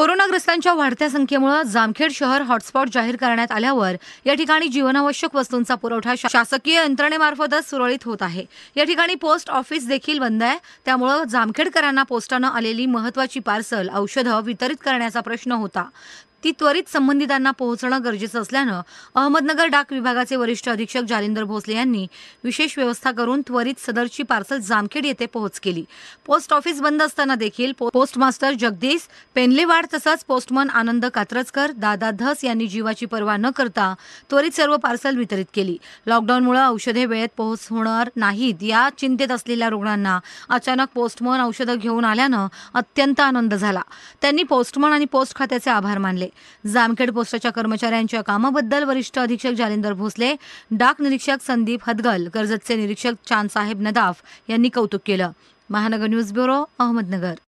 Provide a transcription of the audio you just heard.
कोरोनाग्रस्तांच्या वाढत्या संख्येमुळे जामखेड शहर हॉटस्पॉट जाहीर करण्यात आल्यावर या ठिकाणी जीवनावश्यक वस्तूंचा पुरवठा शासकीय यंत्रणेमार्फतच सुरळीत होत आहे या ठिकाणी पोस्ट ऑफिस देखील बंद आहे त्यामुळं जामखेडकरांना पोस्टानं आलेली महत्वाची पार्सल औषधं वितरित करण्याचा प्रश्न होता ती त्वरित संबंधितांना पोहोचणं गरजेचं असल्यानं अहमदनगर डाक विभागाचे वरिष्ठ अधीक्षक जालिंदर भोसले यांनी विशेष व्यवस्था करून त्वरित सदरची पार्सल जामखेड येथे पोहोच केली पोस्ट ऑफिस बंद असताना देखील पोस्ट मास्टर जगदीश पेनलेवाड तसंच पोस्टमन आनंद कात्रजकर दादा धस यांनी जीवाची पर्वा न करता त्वरित सर्व पार्सल वितरित केली लॉकडाऊनमुळे औषधे वेळेत पोहोच होणार नाहीत या चिंतेत असलेल्या रुग्णांना अचानक पोस्टमन औषधं घेऊन आल्यानं अत्यंत आनंद झाला त्यांनी पोस्टमन आणि पोस्ट खात्याचे आभार मानले जामखेड पोस्टाच्या कर्मचाऱ्यांच्या कामाबद्दल वरिष्ठ अधीक्षक जालिंदर भोसले डाक निरीक्षक संदीप हदगल कर्जतचे निरीक्षक चांदसाहेब नदाफ यांनी कौतुक केलं महानगर न्यूज ब्युरो अहमदनगर